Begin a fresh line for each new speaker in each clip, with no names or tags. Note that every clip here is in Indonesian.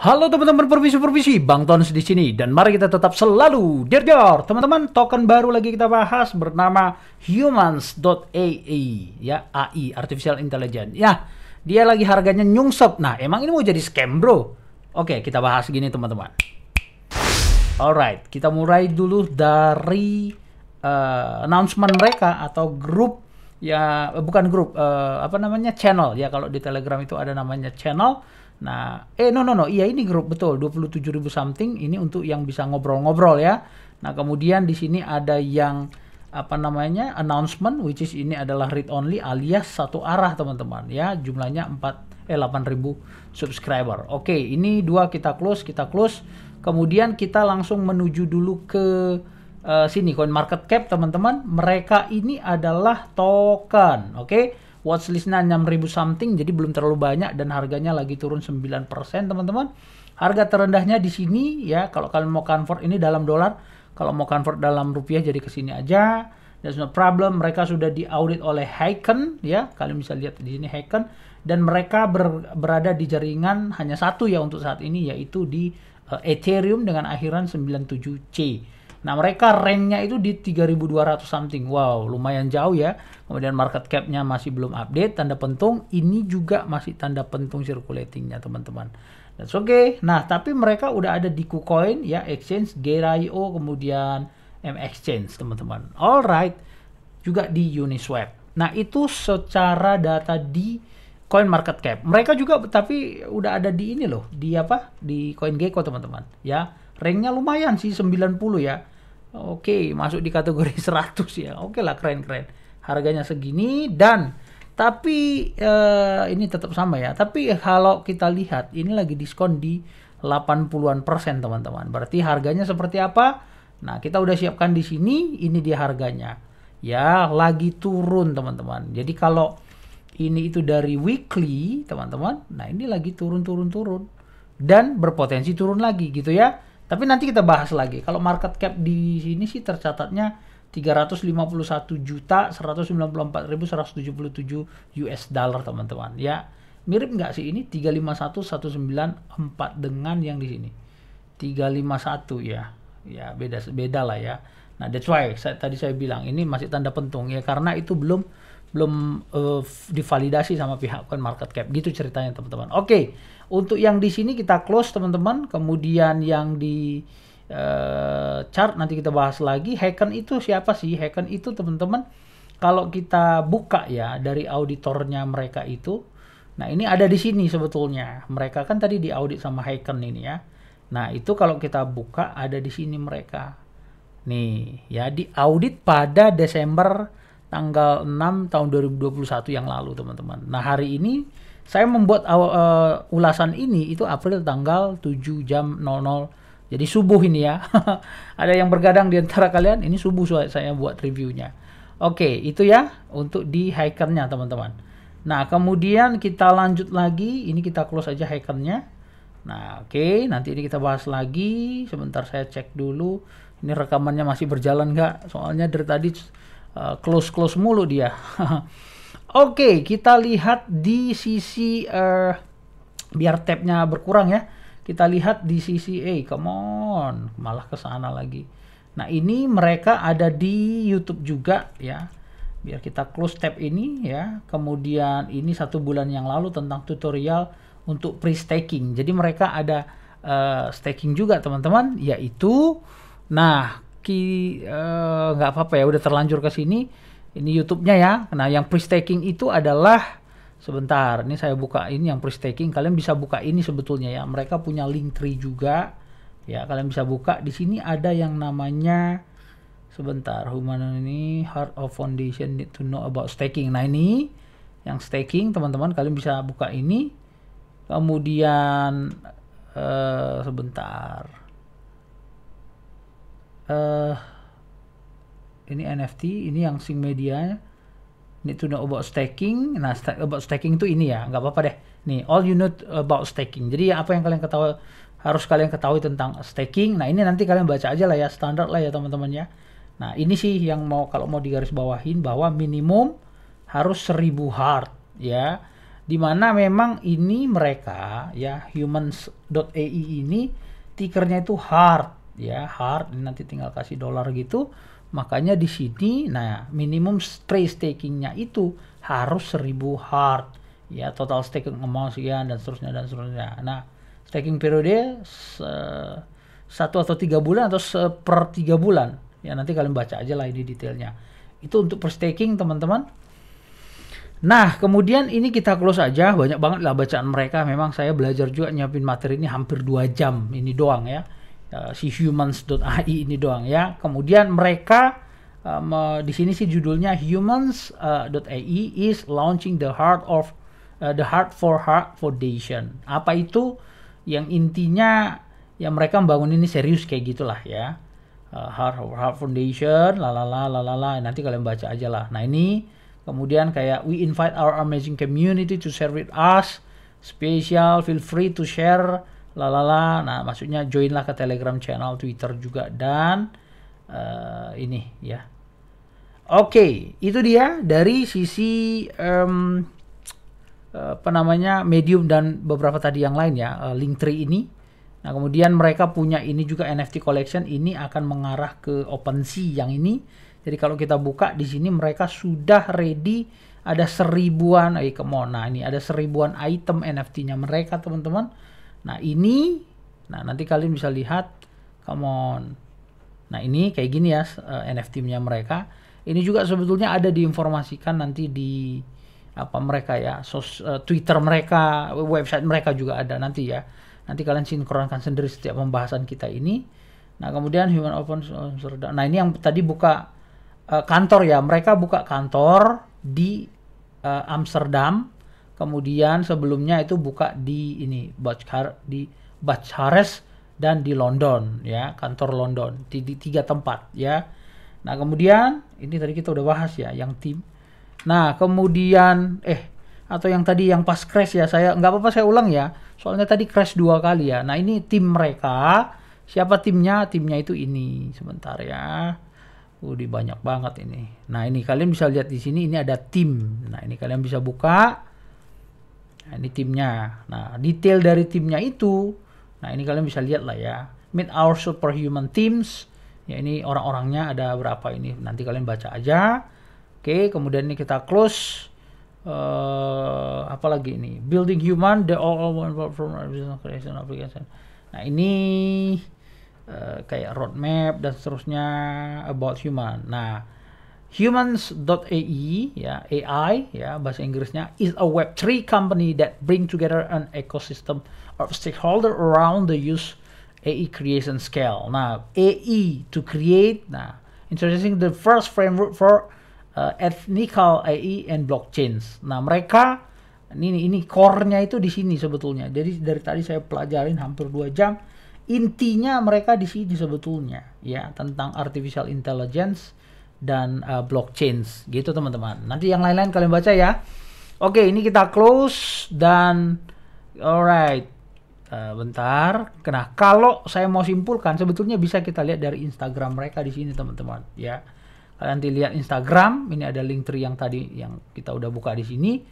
Halo teman-teman permisi-permisi, Bang Tons di sini dan mari kita tetap selalu dear Teman-teman, token baru lagi kita bahas bernama humans.ai e. ya, AI artificial intelligence. Ya, dia lagi harganya nyungsep. Nah, emang ini mau jadi scam, Bro? Oke, kita bahas gini teman-teman. Alright, kita mulai dulu dari uh, announcement mereka atau grup ya eh, bukan grup uh, apa namanya channel ya kalau di Telegram itu ada namanya channel Nah, eh no no no, iya ini grup betul 27.000 something ini untuk yang bisa ngobrol-ngobrol ya. Nah, kemudian di sini ada yang apa namanya? announcement which is ini adalah read only alias satu arah teman-teman ya. Jumlahnya 4 eh 8.000 subscriber. Oke, ini dua kita close, kita close. Kemudian kita langsung menuju dulu ke uh, sini coin market cap teman-teman. Mereka ini adalah token, oke? Okay? watchlistnya 6000 something jadi belum terlalu banyak dan harganya lagi turun 9% teman-teman harga terendahnya di sini ya kalau kalian mau convert ini dalam dolar kalau mau convert dalam rupiah jadi ke sini aja Dan no problem. Mereka sudah diaudit oleh Haken, ya. Kalian bisa lihat di sini Haken dan mereka ber, berada di jaringan hanya satu ya untuk saat ini yaitu di uh, Ethereum dengan akhiran 97C. Nah, mereka rank nya itu di 3200 something. Wow, lumayan jauh ya. Kemudian market cap-nya masih belum update, tanda pentung. Ini juga masih tanda pentung circulating-nya, teman-teman. That's okay. Nah, tapi mereka udah ada di KuCoin ya, exchange GRIO kemudian M Exchange, teman-teman. Alright. Juga di Uniswap. Nah, itu secara data di Coin Market Cap. Mereka juga tapi udah ada di ini loh, di apa? Di CoinGecko, teman-teman, ya. Ranknya lumayan sih 90 ya. Oke, masuk di kategori 100 ya. Oke lah keren-keren. Harganya segini dan tapi uh, ini tetap sama ya. Tapi kalau kita lihat ini lagi diskon di 80-an persen teman-teman. Berarti harganya seperti apa? Nah, kita udah siapkan di sini. Ini dia harganya. Ya, lagi turun teman-teman. Jadi kalau ini itu dari weekly teman-teman. Nah, ini lagi turun-turun-turun. Dan berpotensi turun lagi gitu ya. Tapi nanti kita bahas lagi. Kalau market cap di sini sih tercatatnya 351 juta 194.177 US dollar teman-teman. Ya, mirip nggak sih ini 351194 dengan yang di sini. 351 ya. Ya, beda beda lah ya. Nah, that's why saya, tadi saya bilang ini masih tanda pentung ya karena itu belum belum uh, divalidasi sama pihak market cap gitu ceritanya teman-teman. Oke. Okay. Untuk yang di sini kita close teman-teman. Kemudian yang di uh, chart nanti kita bahas lagi. Hacken itu siapa sih? Hacken itu teman-teman kalau kita buka ya dari auditornya mereka itu. Nah ini ada di sini sebetulnya. Mereka kan tadi diaudit sama Hacken ini ya. Nah itu kalau kita buka ada di sini mereka. Nih ya diaudit pada Desember tanggal 6 tahun 2021 yang lalu teman-teman. Nah hari ini saya membuat uh, ulasan ini itu April tanggal 7 jam 00. Jadi subuh ini ya. Ada yang bergadang di antara kalian, ini subuh saya buat reviewnya. Oke, okay, itu ya untuk di hikernya teman-teman. Nah, kemudian kita lanjut lagi. Ini kita close aja hikernya Nah, oke, okay, nanti ini kita bahas lagi. Sebentar saya cek dulu. Ini rekamannya masih berjalan nggak? Soalnya dari tadi eh, close-close mulu dia. Oke, okay, kita lihat di sisi uh, biar tabnya berkurang ya. Kita lihat di sisi A, eh, hey, come on, malah ke sana lagi. Nah, ini mereka ada di YouTube juga ya. Biar kita close tab ini ya. Kemudian ini satu bulan yang lalu tentang tutorial untuk pre-staking. Jadi mereka ada uh, staking juga teman-teman, yaitu nah ki nggak uh, apa-apa ya udah terlanjur ke sini ini YouTube-nya ya. Nah, yang pre-staking itu adalah sebentar. Ini saya buka ini yang pre-staking. Kalian bisa buka ini sebetulnya ya. Mereka punya link tree juga. Ya, kalian bisa buka. Di sini ada yang namanya sebentar. Human ini heart of foundation need to know about staking. Nah, ini yang staking teman-teman kalian bisa buka ini. Kemudian uh, sebentar. Eh uh, ini NFT ini yang sing media ini tuh know about staking nah st about staking itu ini ya nggak apa-apa deh nih all you know about staking jadi apa yang kalian ketahui harus kalian ketahui tentang staking nah ini nanti kalian baca aja lah ya standar lah ya teman-teman ya nah ini sih yang mau kalau mau digaris bawahin bahwa minimum harus 1000 hard ya dimana memang ini mereka ya humans.ai e ini tikernya itu hard ya hard nanti tinggal kasih dolar gitu Makanya di sini, nah minimum stray stakingnya itu harus 1000 hard, ya total staking amount sekian dan seterusnya dan seterusnya. Nah staking periode satu atau tiga bulan atau per tiga bulan, ya nanti kalian baca aja lah ini detailnya. Itu untuk per staking teman-teman. Nah, kemudian ini kita close aja. Banyak banget lah bacaan mereka. Memang saya belajar juga nyiapin materi ini hampir dua jam. Ini doang ya. Eh, si humans.ai ini doang ya. Kemudian mereka uh, di sini sih judulnya humans.ai uh, eh, e is launching the heart of uh, the heart for heart foundation. Apa itu? Yang intinya ya mereka membangun ini serius kayak gitulah ya. Uh, heart for heart foundation, lalala lalala. Nanti kalian baca aja lah. Nah ini kemudian kayak we invite our amazing community to share with us. Special, feel free to share lalala nah maksudnya joinlah ke telegram channel twitter juga dan uh, ini ya oke okay, itu dia dari sisi um, apa namanya medium dan beberapa tadi yang lain ya uh, linktree ini nah kemudian mereka punya ini juga NFT collection ini akan mengarah ke OpenSea yang ini jadi kalau kita buka di sini mereka sudah ready ada seribuan eh come nah ini ada seribuan item NFT-nya mereka teman-teman Nah ini, nah nanti kalian bisa lihat, come on. Nah ini kayak gini ya eh, NFT-nya mereka. Ini juga sebetulnya ada diinformasikan nanti di apa mereka ya, sos, uh, Twitter mereka, website mereka juga ada nanti ya. Nanti kalian sinkronkan sendiri setiap pembahasan kita ini. Nah kemudian human open source, nah ini yang tadi buka uh, kantor ya, mereka buka kantor di uh, Amsterdam kemudian sebelumnya itu buka di ini Bachar di Bachares dan di London ya kantor London di, di tiga tempat ya nah kemudian ini tadi kita udah bahas ya yang tim nah kemudian eh atau yang tadi yang pas crash ya saya nggak apa-apa saya ulang ya soalnya tadi crash dua kali ya nah ini tim mereka siapa timnya timnya itu ini sebentar ya Udah banyak banget ini. Nah ini kalian bisa lihat di sini ini ada tim. Nah ini kalian bisa buka Nah, ini timnya. Nah, detail dari timnya itu, nah ini kalian bisa lihat lah ya. Meet our superhuman teams. Ya ini orang-orangnya ada berapa ini. Nanti kalian baca aja. Oke, kemudian ini kita close. Uh, apa lagi ini? Building human the all one platform creation application. Nah, ini uh, kayak roadmap dan seterusnya about human. Nah, Humans.ai e, ya AI ya bahasa Inggrisnya is a Web3 company that bring together an ecosystem of stakeholder around the use AI e creation scale. Nah, AI e to create. Nah, introducing the first framework for uh, ethical AI and blockchains. Nah, mereka ini ini core-nya itu di sini sebetulnya. Jadi dari tadi saya pelajarin hampir dua jam intinya mereka di sini sebetulnya ya tentang artificial intelligence dan uh, blockchains gitu teman-teman. Nanti yang lain-lain kalian baca ya. Oke, ini kita close dan alright. Uh, bentar. Nah, kalau saya mau simpulkan sebetulnya bisa kita lihat dari Instagram mereka di sini teman-teman ya. Kalian nanti lihat Instagram, ini ada link tree yang tadi yang kita udah buka di sini.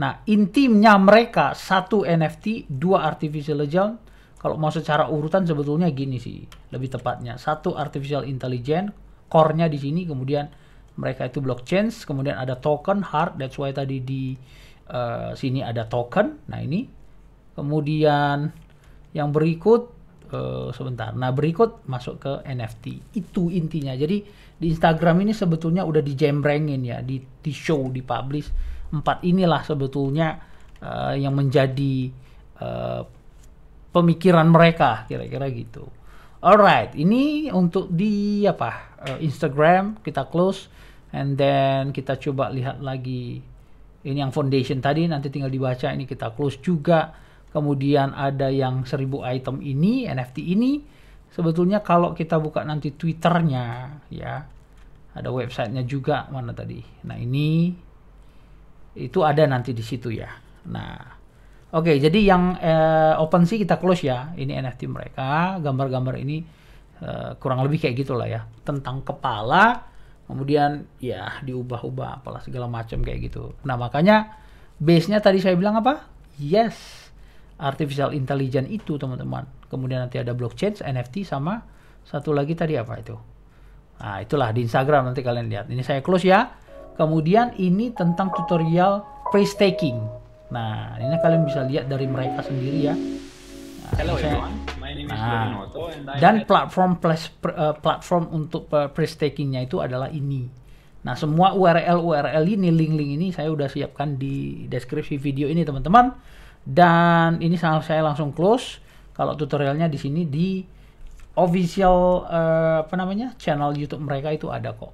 Nah, intimnya mereka satu NFT, dua artificial legend. Kalau mau secara urutan sebetulnya gini sih, lebih tepatnya. Satu artificial intelligence, core-nya di sini kemudian mereka itu blockchain kemudian ada token hard that's why tadi di uh, sini ada token nah ini kemudian yang berikut uh, sebentar nah berikut masuk ke NFT itu intinya jadi di Instagram ini sebetulnya udah dijembrengin ya di di show di publish empat inilah sebetulnya uh, yang menjadi uh, pemikiran mereka kira-kira gitu Alright, ini untuk di apa uh, Instagram kita close and then kita coba lihat lagi ini yang foundation tadi nanti tinggal dibaca ini kita close juga. Kemudian ada yang 1000 item ini NFT ini sebetulnya kalau kita buka nanti Twitternya ya ada websitenya juga mana tadi. Nah ini itu ada nanti di situ ya. Nah Oke, jadi yang eh, open sih kita close ya. Ini NFT mereka, gambar-gambar ini eh, kurang lebih kayak gitulah ya. Tentang kepala, kemudian ya diubah-ubah apalah segala macam kayak gitu. Nah, makanya base-nya tadi saya bilang apa? Yes. Artificial intelligence itu, teman-teman. Kemudian nanti ada blockchain, NFT sama satu lagi tadi apa itu? Nah, itulah di Instagram nanti kalian lihat. Ini saya close ya. Kemudian ini tentang tutorial pre-staking. Nah, ini kalian bisa lihat dari mereka sendiri ya. Nah, Hello everyone, my name is nah, dan platform plus, eh, platform untuk uh, takingnya itu adalah ini. Nah, semua URL URL ini link-link ini saya sudah siapkan di deskripsi video ini teman-teman. Dan ini saya langsung close. Kalau tutorialnya di sini di official uh, apa namanya channel YouTube mereka itu ada kok,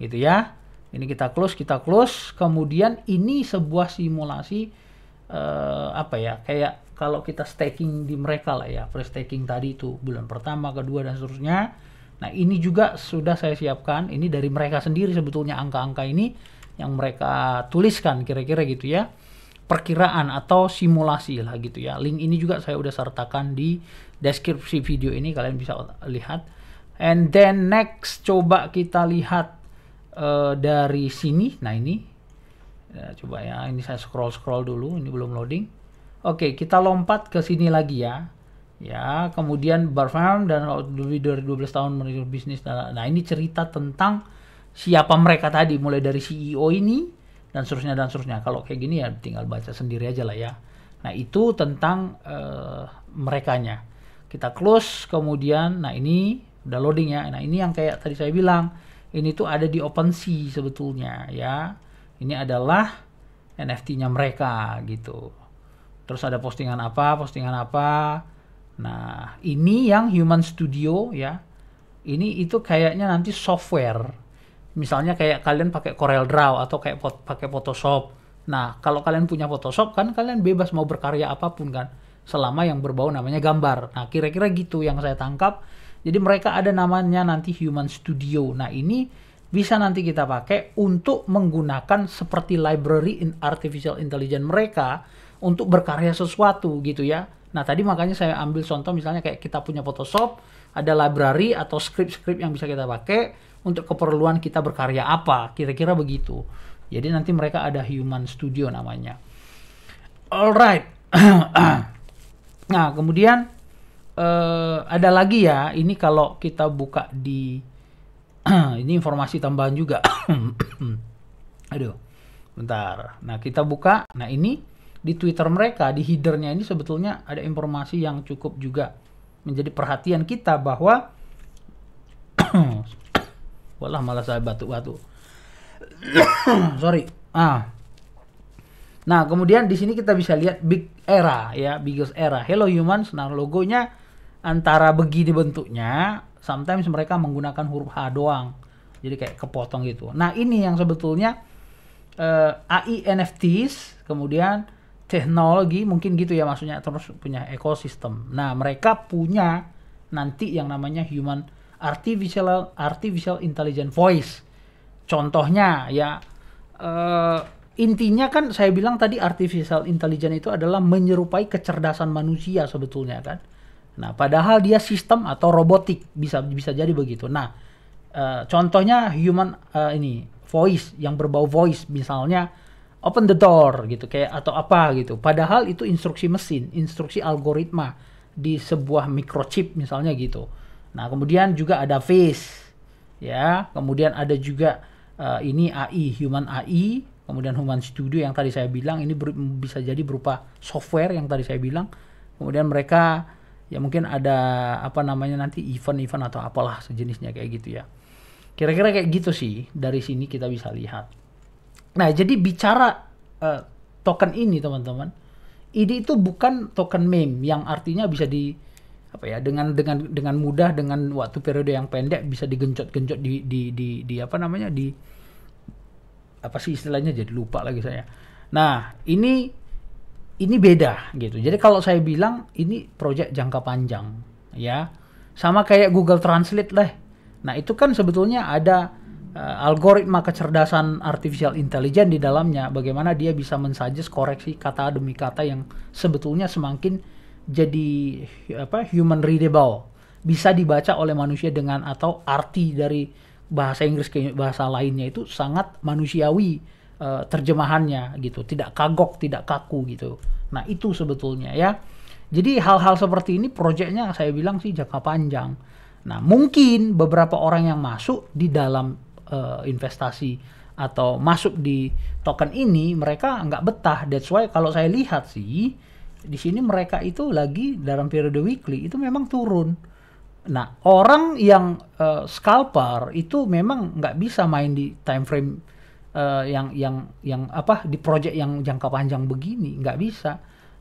gitu ya. Ini kita close, kita close. Kemudian ini sebuah simulasi uh, apa ya kayak kalau kita staking di mereka lah ya pre staking tadi itu bulan pertama kedua dan seterusnya nah ini juga sudah saya siapkan ini dari mereka sendiri sebetulnya angka-angka ini yang mereka tuliskan kira-kira gitu ya perkiraan atau simulasi lah gitu ya link ini juga saya udah sertakan di deskripsi video ini kalian bisa lihat and then next coba kita lihat uh, dari sini nah ini ya, coba ya ini saya scroll scroll dulu ini belum loading oke kita lompat ke sini lagi ya ya kemudian Barfam dan lebih dari 12 tahun menurut bisnis nah, nah ini cerita tentang siapa mereka tadi mulai dari CEO ini dan seterusnya dan seterusnya kalau kayak gini ya tinggal baca sendiri aja lah ya nah itu tentang uh, merekanya kita close kemudian nah ini udah loading ya nah ini yang kayak tadi saya bilang ini tuh ada di OpenSea sebetulnya ya ini adalah NFT-nya mereka gitu. Terus ada postingan apa, postingan apa. Nah, ini yang Human Studio ya. Ini itu kayaknya nanti software. Misalnya kayak kalian pakai Corel Draw atau kayak pakai Photoshop. Nah, kalau kalian punya Photoshop kan kalian bebas mau berkarya apapun kan selama yang berbau namanya gambar. Nah, kira-kira gitu yang saya tangkap. Jadi mereka ada namanya nanti Human Studio. Nah, ini bisa nanti kita pakai untuk menggunakan seperti library in artificial intelligence mereka untuk berkarya sesuatu gitu ya. Nah tadi makanya saya ambil contoh misalnya kayak kita punya Photoshop, ada library atau script-script yang bisa kita pakai untuk keperluan kita berkarya apa, kira-kira begitu. Jadi nanti mereka ada Human Studio namanya. Alright. nah kemudian uh, ada lagi ya, ini kalau kita buka di ini informasi tambahan juga. Aduh, bentar. Nah, kita buka. Nah, ini di Twitter mereka, di headernya ini sebetulnya ada informasi yang cukup juga menjadi perhatian kita bahwa Walah malah saya batuk-batuk. Sorry. Ah. Nah, kemudian di sini kita bisa lihat big era ya, biggest era. Hello humans. Nah, logonya antara begini bentuknya sometimes mereka menggunakan huruf H doang. Jadi kayak kepotong gitu. Nah, ini yang sebetulnya uh, eh, AI NFTs, kemudian teknologi mungkin gitu ya maksudnya terus punya ekosistem. Nah, mereka punya nanti yang namanya human artificial artificial intelligent voice. Contohnya ya uh, intinya kan saya bilang tadi artificial intelligence itu adalah menyerupai kecerdasan manusia sebetulnya kan. Nah, padahal dia sistem atau robotik bisa bisa jadi begitu. Nah, uh, contohnya human uh, ini voice yang berbau voice misalnya open the door gitu kayak atau apa gitu. Padahal itu instruksi mesin, instruksi algoritma di sebuah microchip misalnya gitu. Nah, kemudian juga ada face ya, kemudian ada juga uh, ini AI, human AI, kemudian human studio yang tadi saya bilang ini bisa jadi berupa software yang tadi saya bilang. Kemudian mereka ya mungkin ada apa namanya nanti event-event atau apalah sejenisnya kayak gitu ya. Kira-kira kayak gitu sih dari sini kita bisa lihat. Nah, jadi bicara uh, token ini teman-teman, ini itu bukan token meme yang artinya bisa di apa ya dengan dengan dengan mudah dengan waktu periode yang pendek bisa digenjot-genjot di, di di di apa namanya di apa sih istilahnya jadi lupa lagi saya. Nah, ini ini beda gitu. Jadi kalau saya bilang ini proyek jangka panjang ya. Sama kayak Google Translate lah. Nah, itu kan sebetulnya ada uh, algoritma kecerdasan artificial intelligence di dalamnya bagaimana dia bisa mensajis koreksi kata demi kata yang sebetulnya semakin jadi apa human readable bisa dibaca oleh manusia dengan atau arti dari bahasa Inggris ke bahasa lainnya itu sangat manusiawi Eh, terjemahannya gitu, tidak kagok, tidak kaku gitu. Nah, itu sebetulnya ya. Jadi hal-hal seperti ini proyeknya saya bilang sih jangka panjang. Nah, mungkin beberapa orang yang masuk di dalam uh, investasi atau masuk di token ini mereka nggak betah. That's why kalau saya lihat sih di sini mereka itu lagi dalam periode weekly itu memang turun. Nah, orang yang uh, scalper itu memang nggak bisa main di time frame uh, yang yang yang apa di proyek yang jangka panjang begini nggak bisa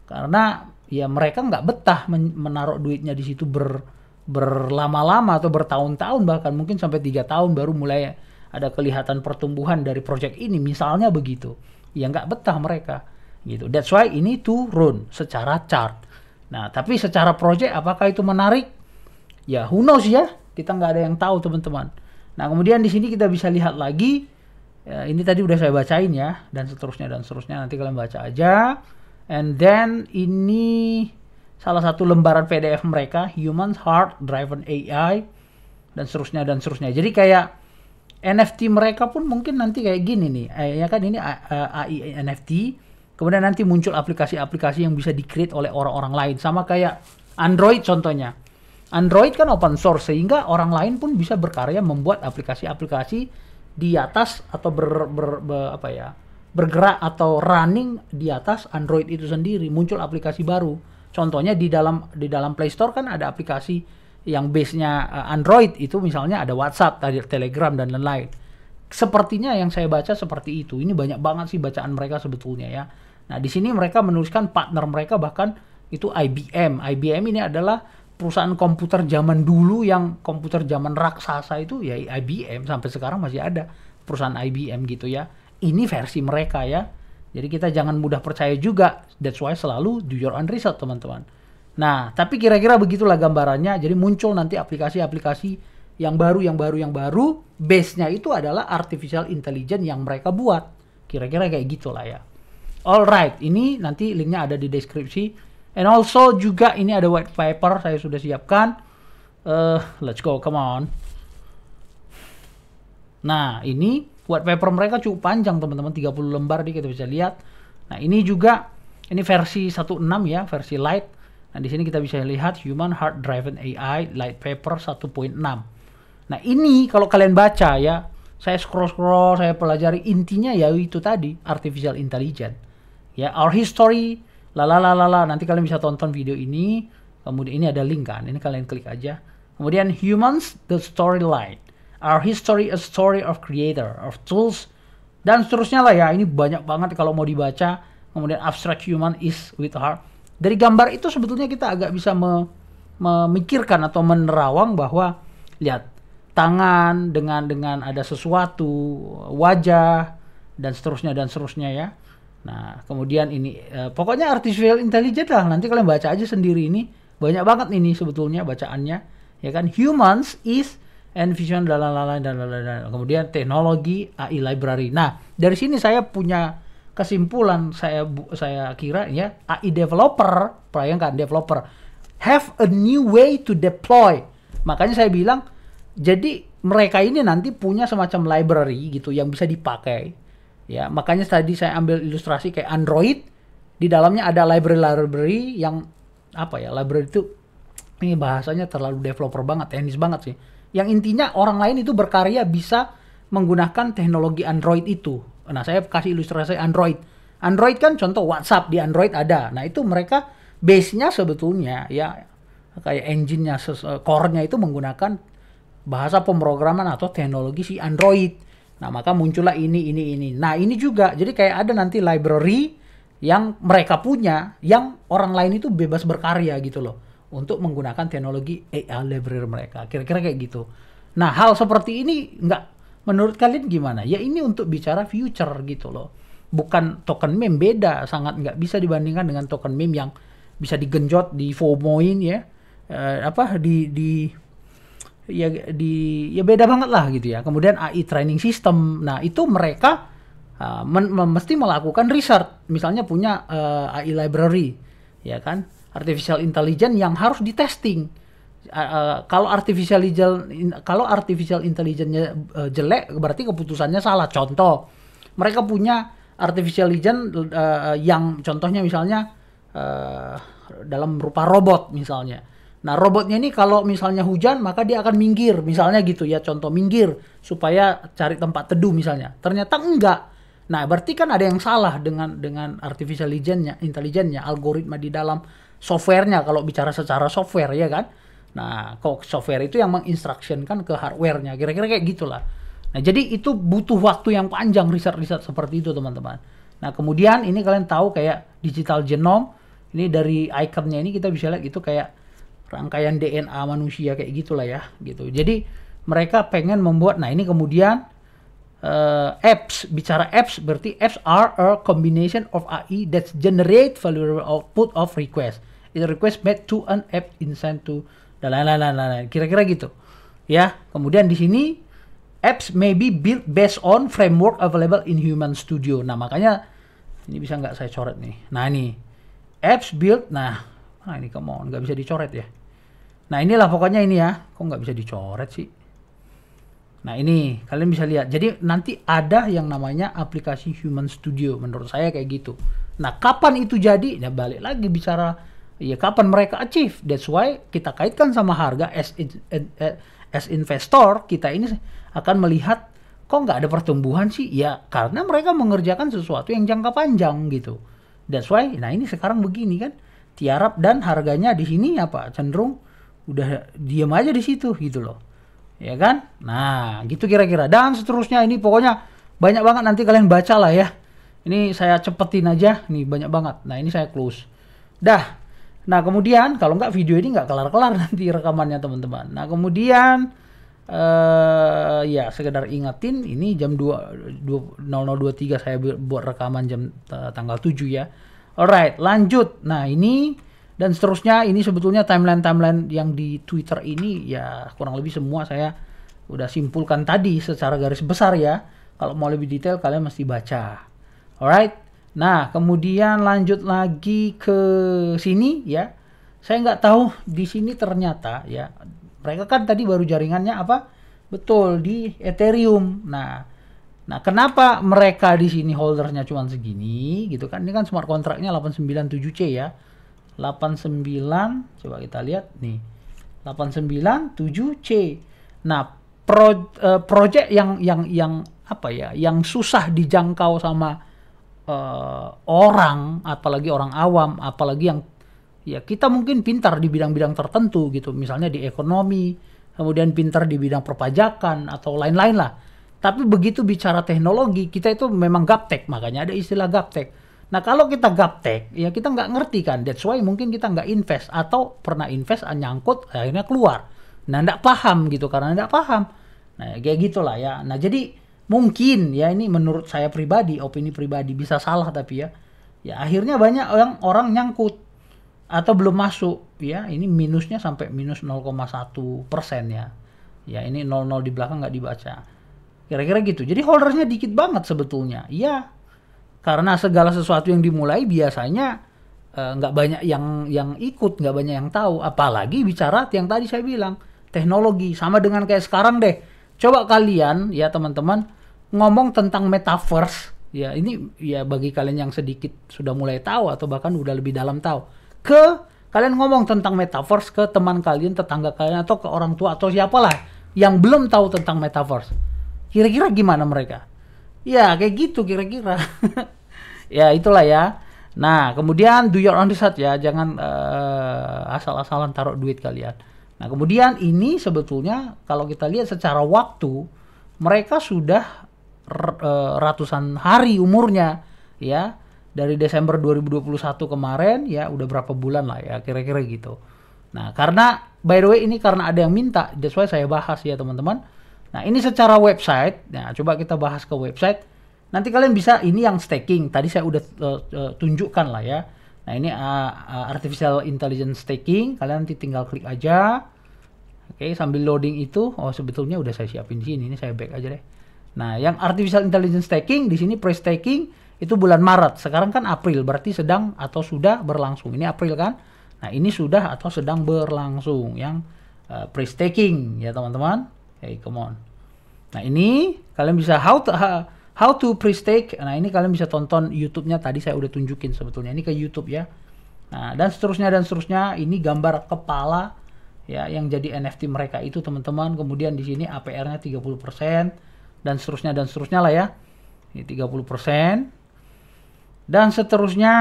karena ya mereka nggak betah men menaruh duitnya di situ ber berlama-lama atau bertahun-tahun bahkan mungkin sampai tiga tahun baru mulai ada kelihatan pertumbuhan dari proyek ini misalnya begitu ya nggak betah mereka gitu that's why ini turun secara chart nah tapi secara proyek apakah itu menarik ya who knows ya kita nggak ada yang tahu teman-teman nah kemudian di sini kita bisa lihat lagi ya, ini tadi udah saya bacain ya dan seterusnya dan seterusnya nanti kalian baca aja and then ini salah satu lembaran PDF mereka human Heart Driven AI dan seterusnya dan seterusnya jadi kayak NFT mereka pun mungkin nanti kayak gini nih eh, ya kan ini AI NFT kemudian nanti muncul aplikasi-aplikasi yang bisa dikreat oleh orang-orang lain sama kayak Android contohnya Android kan open source sehingga orang lain pun bisa berkarya membuat aplikasi-aplikasi di atas atau ber, ber, ber apa ya bergerak atau running di atas Android itu sendiri muncul aplikasi baru. Contohnya di dalam di dalam Play Store kan ada aplikasi yang base-nya eh, Android itu misalnya ada WhatsApp, Telegram dan lain-lain. Sepertinya yang saya baca seperti itu. Ini banyak banget sih bacaan mereka sebetulnya ya. Nah, di sini mereka menuliskan partner mereka bahkan itu IBM. IBM ini adalah perusahaan komputer zaman dulu yang komputer zaman raksasa itu ya IBM sampai sekarang masih ada perusahaan IBM gitu ya. Ini versi mereka ya. Jadi kita jangan mudah percaya juga. That's why selalu do your own research teman-teman. Nah, tapi kira-kira begitulah gambarannya. Jadi muncul nanti aplikasi-aplikasi yang baru, yang baru, yang baru. Base-nya itu adalah artificial intelligence yang mereka buat. Kira-kira kayak gitulah ya. Alright, ini nanti linknya ada di deskripsi And also juga ini ada white paper saya sudah siapkan. Uh, let's go, come on. Nah, ini white paper mereka cukup panjang teman-teman, 30 lembar nih kita bisa lihat. Nah, ini juga ini versi 16 ya, versi light. Nah, di sini kita bisa lihat Human Heart Driven AI Light Paper 1.6. Nah, ini kalau kalian baca ya, saya scroll-scroll, saya pelajari intinya ya itu tadi, artificial intelligence. Ya, our history Lalalala, nanti kalian bisa tonton video ini. Kemudian ini ada link kan, ini kalian klik aja. Kemudian humans, the storyline. Our history, a story of creator, of tools, dan seterusnya lah ya. Ini banyak banget kalau mau dibaca. Kemudian abstract human is with heart. Dari gambar itu sebetulnya kita agak bisa me memikirkan atau menerawang bahwa lihat tangan dengan dengan ada sesuatu wajah dan seterusnya dan seterusnya ya Nah, kemudian ini eh, pokoknya artificial intelligence lah nanti kalian baca aja sendiri ini banyak banget ini sebetulnya bacaannya ya kan humans is and vision dan lain-lain dan lain-lain. Kemudian teknologi AI library. Nah, dari sini saya punya kesimpulan saya saya kira ya AI developer, bayangkan developer have a new way to deploy. Makanya saya bilang jadi mereka ini nanti punya semacam library gitu yang bisa dipakai Ya, makanya tadi saya ambil ilustrasi kayak Android di dalamnya ada library-library yang apa ya? Library itu ini bahasanya terlalu developer banget, teknis banget sih. Yang intinya orang lain itu berkarya bisa menggunakan teknologi Android itu. Nah, saya kasih ilustrasi Android. Android kan contoh WhatsApp di Android ada. Nah, itu mereka base-nya sebetulnya ya kayak engine-nya eh, core-nya itu menggunakan bahasa pemrograman atau teknologi si Android. Nah, maka muncullah ini, ini, ini. Nah, ini juga. Jadi kayak ada nanti library yang mereka punya, yang orang lain itu bebas berkarya gitu loh. Untuk menggunakan teknologi AI library mereka. Kira-kira kayak gitu. Nah, hal seperti ini nggak, menurut kalian gimana? Ya ini untuk bicara future gitu loh. Bukan token meme, beda. Sangat nggak bisa dibandingkan dengan token meme yang bisa digenjot, di FOMO-in ya. Eh, apa, di, di ya di ya beda banget lah gitu ya. Kemudian AI training system. Nah, itu mereka uh, men, men, mesti melakukan riset. Misalnya punya uh, eh, AI library, ya kan? Artificial intelligence yang harus di-testing. Uh, uh, kalau artificial kalau artificial intelligence eh, jelek berarti keputusannya salah. Contoh, mereka punya artificial intelligence uh, yang contohnya misalnya uh, dalam rupa robot misalnya Nah, robotnya ini kalau misalnya hujan, maka dia akan minggir. Misalnya gitu ya, contoh minggir supaya cari tempat teduh misalnya. Ternyata enggak. Nah, berarti kan ada yang salah dengan dengan artificial intelligence-nya, intelligence algoritma di dalam softwarenya kalau bicara secara software ya kan. Nah, kok software itu yang menginstruksikan ke hardware-nya. Kira-kira kayak gitulah. Nah, jadi itu butuh waktu yang panjang riset-riset seperti itu, teman-teman. Nah, kemudian ini kalian tahu kayak digital genome ini dari ikonnya ini kita bisa lihat itu kayak rangkaian DNA manusia kayak gitulah ya gitu. Jadi mereka pengen membuat nah ini kemudian uh, apps bicara apps berarti apps are a combination of AI that generate valuable output of request Itu request made to an app insent to dan lain-lain kira-kira gitu ya kemudian di sini apps may be built based on framework available in human studio nah makanya ini bisa nggak saya coret nih nah ini apps built nah nah ini come on nggak bisa dicoret ya Nah inilah pokoknya ini ya. Kok nggak bisa dicoret sih? Nah ini kalian bisa lihat. Jadi nanti ada yang namanya aplikasi Human Studio. Menurut saya kayak gitu. Nah kapan itu jadi? Ya balik lagi bicara ya kapan mereka achieve. That's why kita kaitkan sama harga as, eh, eh, as investor kita ini akan melihat kok nggak ada pertumbuhan sih? Ya karena mereka mengerjakan sesuatu yang jangka panjang gitu. That's why. Nah ini sekarang begini kan. Tiarap dan harganya di sini apa cenderung udah diam aja di situ gitu loh ya kan nah gitu kira-kira dan seterusnya ini pokoknya banyak banget nanti kalian baca lah ya ini saya cepetin aja nih banyak banget nah ini saya close dah nah kemudian kalau nggak video ini nggak kelar-kelar nanti rekamannya teman-teman nah kemudian eh uh, ya sekedar ingatin ini jam 2, 2 tiga saya buat rekaman jam eh, tanggal 7 ya alright lanjut nah ini dan seterusnya ini sebetulnya timeline timeline yang di Twitter ini ya kurang lebih semua saya udah simpulkan tadi secara garis besar ya kalau mau lebih detail kalian mesti baca alright nah kemudian lanjut lagi ke sini ya saya nggak tahu di sini ternyata ya mereka kan tadi baru jaringannya apa betul di Ethereum nah nah kenapa mereka di sini holdernya cuma segini gitu kan ini kan smart kontraknya 897C ya 89 coba kita lihat nih tujuh c Nah, pro, uh, eh, project yang yang yang apa ya, yang susah dijangkau sama uh, orang, apalagi orang awam, apalagi yang ya kita mungkin pintar di bidang-bidang tertentu gitu, misalnya di ekonomi, kemudian pintar di bidang perpajakan atau lain-lain lah. Tapi begitu bicara teknologi, kita itu memang gaptek, makanya ada istilah gaptek. Nah kalau kita gaptek, ya kita nggak ngerti kan. That's why mungkin kita nggak invest atau pernah invest ah, nyangkut akhirnya keluar. Nah nggak paham gitu karena nggak paham. Nah ya kayak gitulah ya. Nah jadi mungkin ya ini menurut saya pribadi, opini pribadi bisa salah tapi ya. Ya akhirnya banyak orang orang nyangkut atau belum masuk ya ini minusnya sampai minus 0,1 persen ya ya ini 00 di belakang nggak dibaca kira-kira gitu jadi holdernya dikit banget sebetulnya iya karena segala sesuatu yang dimulai biasanya eh, nggak uh, banyak yang yang ikut nggak banyak yang tahu apalagi bicara yang tadi saya bilang teknologi sama dengan kayak sekarang deh coba kalian ya teman-teman ngomong tentang metaverse ya ini ya bagi kalian yang sedikit sudah mulai tahu atau bahkan udah lebih dalam tahu ke kalian ngomong tentang metaverse ke teman kalian tetangga kalian atau ke orang tua atau siapalah yang belum tahu tentang metaverse kira-kira gimana mereka Ya, kayak gitu kira-kira. ya, itulah ya. Nah, kemudian do your own research ya, jangan uh, asal-asalan taruh duit kalian. Nah, kemudian ini sebetulnya kalau kita lihat secara waktu, mereka sudah eh, ratusan hari umurnya ya. Dari Desember 2021 kemarin ya udah berapa bulan lah ya kira-kira gitu. Nah, karena by the way ini karena ada yang minta, that's why saya bahas ya teman-teman Nah, ini secara website. Nah, coba kita bahas ke website. Nanti kalian bisa ini yang staking. Tadi saya udah uh, tunjukkan lah ya. Nah, ini uh, artificial intelligence staking. Kalian nanti tinggal klik aja. Oke, okay, sambil loading itu, oh sebetulnya udah saya siapin di sini. Ini saya back aja deh. Nah, yang artificial intelligence staking di sini pre staking itu bulan Maret. Sekarang kan April, berarti sedang atau sudah berlangsung. Ini April kan? Nah, ini sudah atau sedang berlangsung yang uh, pre staking ya, teman-teman. Hey, come on. Nah, ini kalian bisa how to how to pre-stake. Nah, ini kalian bisa tonton YouTube-nya tadi saya udah tunjukin sebetulnya. Ini ke YouTube ya. Nah, dan seterusnya dan seterusnya. Ini gambar kepala ya yang jadi NFT mereka itu, teman-teman. Kemudian di sini APR-nya 30% dan seterusnya dan seterusnya lah ya. Ini 30% dan seterusnya.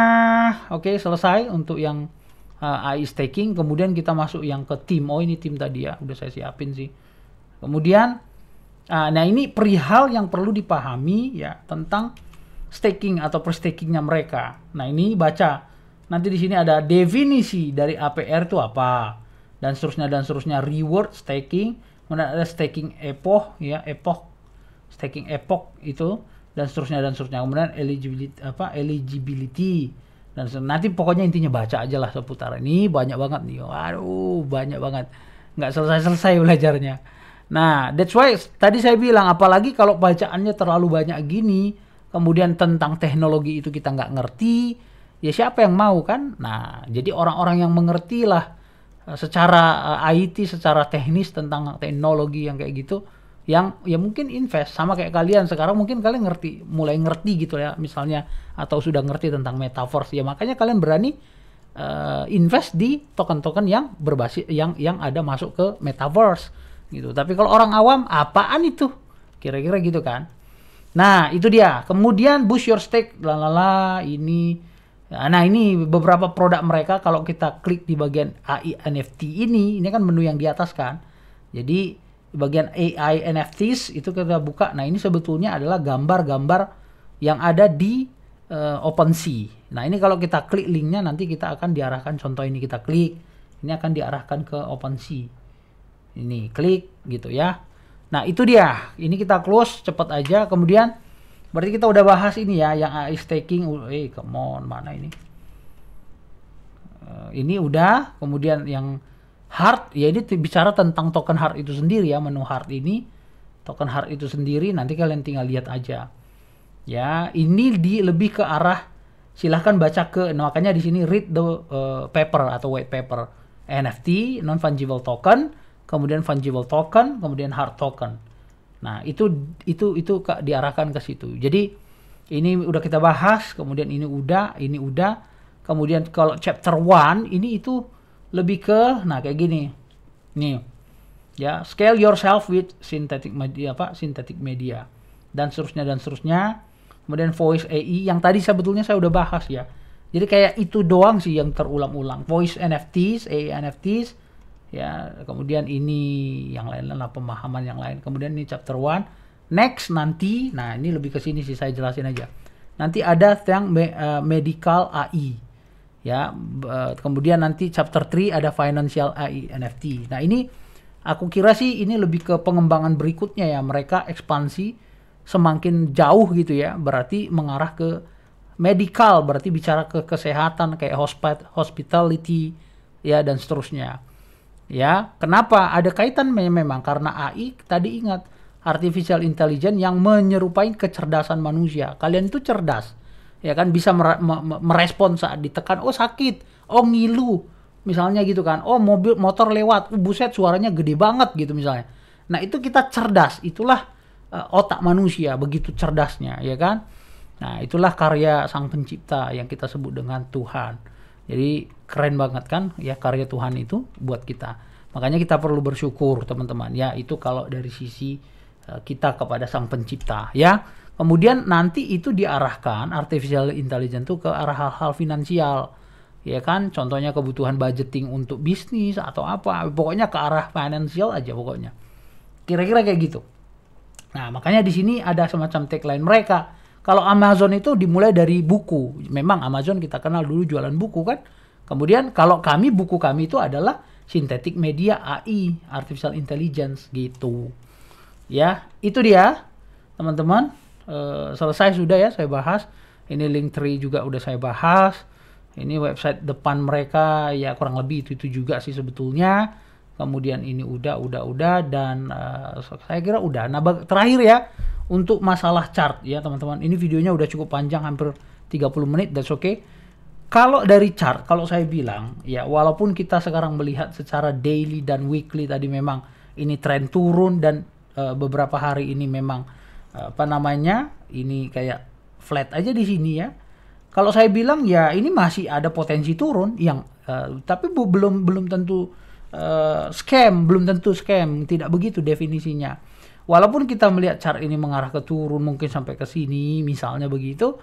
Oke, okay, selesai untuk yang uh, eh, AI staking. Kemudian kita masuk yang ke tim. Oh, ini tim tadi ya. Udah saya siapin sih. Kemudian, ah, nah ini perihal yang perlu dipahami ya tentang staking atau perstakingnya mereka. Nah ini baca nanti di sini ada definisi dari APR itu apa dan seterusnya dan seterusnya reward staking, kemudian ada staking epoch ya epoch staking epoch itu dan seterusnya dan seterusnya kemudian eligibility apa eligibility dan seterusnya. nanti pokoknya intinya baca aja lah seputar ini banyak banget nih waduh banyak banget nggak selesai selesai belajarnya Nah, that's why tadi saya bilang apalagi kalau bacaannya terlalu banyak gini, kemudian tentang teknologi itu kita nggak ngerti, ya siapa yang mau kan? Nah, jadi orang-orang yang mengerti lah eh, secara eh, IT, secara teknis tentang teknologi yang kayak gitu, yang ya mungkin invest sama kayak kalian sekarang mungkin kalian ngerti, mulai ngerti gitu ya misalnya atau sudah ngerti tentang metaverse ya makanya kalian berani uh, invest di token-token yang berbasis yang yang ada masuk ke metaverse gitu. Tapi kalau orang awam apaan itu? Kira-kira gitu kan. Nah, itu dia. Kemudian boost your stake lalala ini nah ini beberapa produk mereka kalau kita klik di bagian AI NFT ini, ini kan menu yang di atas kan. Jadi bagian AI NFTs itu kita buka. Nah, ini sebetulnya adalah gambar-gambar yang ada di uh, OpenSea. Nah, ini kalau kita klik linknya nanti kita akan diarahkan contoh ini kita klik, ini akan diarahkan ke OpenSea ini klik gitu ya nah itu dia ini kita close cepat aja kemudian berarti kita udah bahas ini ya yang AI staking eh hey, come on mana ini eh, ini udah kemudian yang hard ya ini bicara tentang token hard itu sendiri ya menu hard ini token hard itu sendiri nanti kalian tinggal lihat aja ya ini di lebih ke arah silahkan baca ke nah, makanya di sini read the uh, paper atau white paper NFT non fungible token kemudian fungible token, kemudian hard token. Nah, itu itu itu diarahkan ke situ. Jadi ini udah kita bahas, kemudian ini udah, ini udah. Kemudian kalau chapter 1 ini itu lebih ke nah kayak gini. Nih. Ya, scale yourself with synthetic media apa? Synthetic media dan seterusnya dan seterusnya. Kemudian voice AI yang tadi sebetulnya saya udah bahas ya. Jadi kayak itu doang sih yang terulang-ulang. Voice NFTs, AI NFTs, ya kemudian ini yang lain lah pemahaman yang lain kemudian ini chapter one next nanti nah ini lebih ke sini sih saya jelasin aja nanti ada yang me, uh, medical AI ya uh, kemudian nanti chapter 3 ada financial AI NFT nah ini aku kira sih ini lebih ke pengembangan berikutnya ya mereka ekspansi semakin jauh gitu ya berarti mengarah ke medical berarti bicara ke kesehatan kayak hospitality ya dan seterusnya Ya, kenapa? Ada kaitan memang karena AI tadi ingat artificial intelligence yang menyerupai kecerdasan manusia. Kalian itu cerdas. Ya kan bisa merespon saat ditekan, oh sakit, oh ngilu. Misalnya gitu kan. Oh, mobil motor lewat, uh, buset suaranya gede banget gitu misalnya. Nah, itu kita cerdas. Itulah uh, otak manusia begitu cerdasnya, ya kan? Nah, itulah karya Sang Pencipta yang kita sebut dengan Tuhan. Jadi keren banget kan ya karya Tuhan itu buat kita. Makanya kita perlu bersyukur teman-teman ya itu kalau dari sisi eh, kita kepada Sang Pencipta ya. Kemudian nanti itu diarahkan artificial intelligence itu ke arah hal-hal finansial ya kan contohnya kebutuhan budgeting untuk bisnis atau apa pokoknya ke arah finansial aja pokoknya kira-kira kayak gitu nah makanya di sini ada semacam tagline mereka kalau Amazon itu dimulai dari buku. Memang Amazon kita kenal dulu jualan buku kan. Kemudian kalau kami buku kami itu adalah sintetik media AI, artificial intelligence gitu. Ya, itu dia teman-teman. E, selesai sudah ya saya bahas. Ini link tree juga udah saya bahas. Ini website depan mereka ya kurang lebih itu itu juga sih sebetulnya. Kemudian ini udah udah udah dan uh, saya kira udah. Nah, terakhir ya untuk masalah chart ya teman-teman. Ini videonya udah cukup panjang hampir 30 menit that's okay. Kalau dari chart kalau saya bilang ya walaupun kita sekarang melihat secara daily dan weekly tadi memang ini tren turun dan uh, beberapa hari ini memang uh, apa namanya? ini kayak flat aja di sini ya. Kalau saya bilang ya ini masih ada potensi turun yang uh, tapi bu, belum belum tentu uh, scam, belum tentu scam, tidak begitu definisinya walaupun kita melihat chart ini mengarah ke turun mungkin sampai ke sini misalnya begitu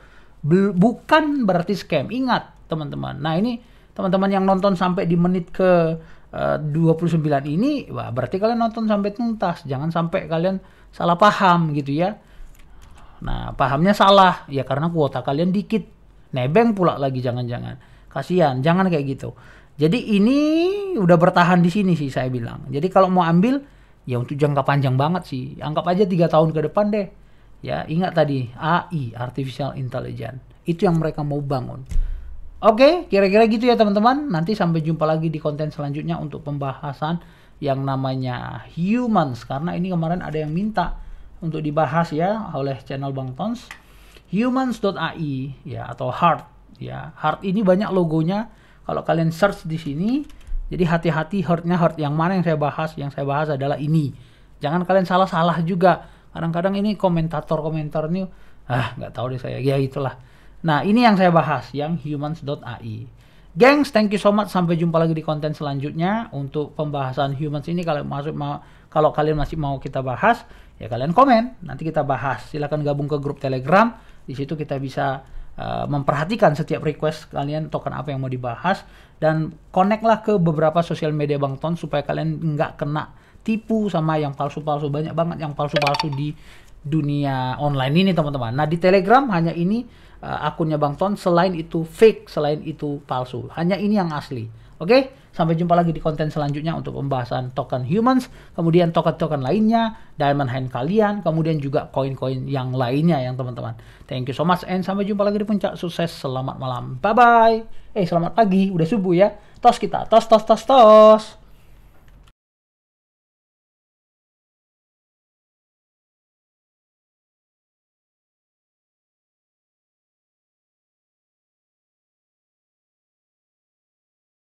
bukan berarti scam ingat teman-teman nah ini teman-teman yang nonton sampai di menit ke eh, uh, 29 ini wah berarti kalian nonton sampai tuntas jangan sampai kalian salah paham gitu ya nah pahamnya salah ya karena kuota kalian dikit nebeng pula lagi jangan-jangan kasihan jangan kayak gitu jadi ini udah bertahan di sini sih saya bilang jadi kalau mau ambil ya untuk jangka panjang banget sih anggap aja tiga tahun ke depan deh ya ingat tadi AI artificial intelligence itu yang mereka mau bangun Oke, kira-kira gitu ya teman-teman. Nanti sampai jumpa lagi di konten selanjutnya untuk pembahasan yang namanya humans. Karena ini kemarin ada yang minta untuk dibahas ya oleh channel Bang Tons. Humans.ai ya atau Heart ya. Heart ini banyak logonya. Kalau kalian search di sini jadi hati-hati hurtnya hurt yang mana yang saya bahas, yang saya bahas adalah ini. Jangan kalian salah-salah juga. Kadang-kadang ini komentator-komentar ini, ah nggak tahu deh saya, ya itulah. Nah ini yang saya bahas, yang humans.ai. Gengs, thank you so much. Sampai jumpa lagi di konten selanjutnya untuk pembahasan humans ini. Kalau masuk mau, kalau kalian masih mau kita bahas, ya kalian komen. Nanti kita bahas. Silahkan gabung ke grup Telegram. Di situ kita bisa Eh, memperhatikan setiap request kalian token apa yang mau dibahas dan connectlah ke beberapa sosial media Bang Ton supaya kalian nggak kena tipu sama yang palsu-palsu banyak banget yang palsu-palsu di dunia online ini teman-teman. Nah di Telegram hanya ini uh, akunnya Bang Ton selain itu fake selain itu palsu hanya ini yang asli. Oke? Okay? Sampai jumpa lagi di konten selanjutnya untuk pembahasan token humans, kemudian token-token lainnya, diamond hand kalian, kemudian juga koin-koin yang lainnya yang teman-teman. Thank you so much and sampai jumpa lagi di puncak sukses. Selamat malam. Bye bye. Eh selamat pagi, udah subuh ya. Tos kita, tos tos tos tos.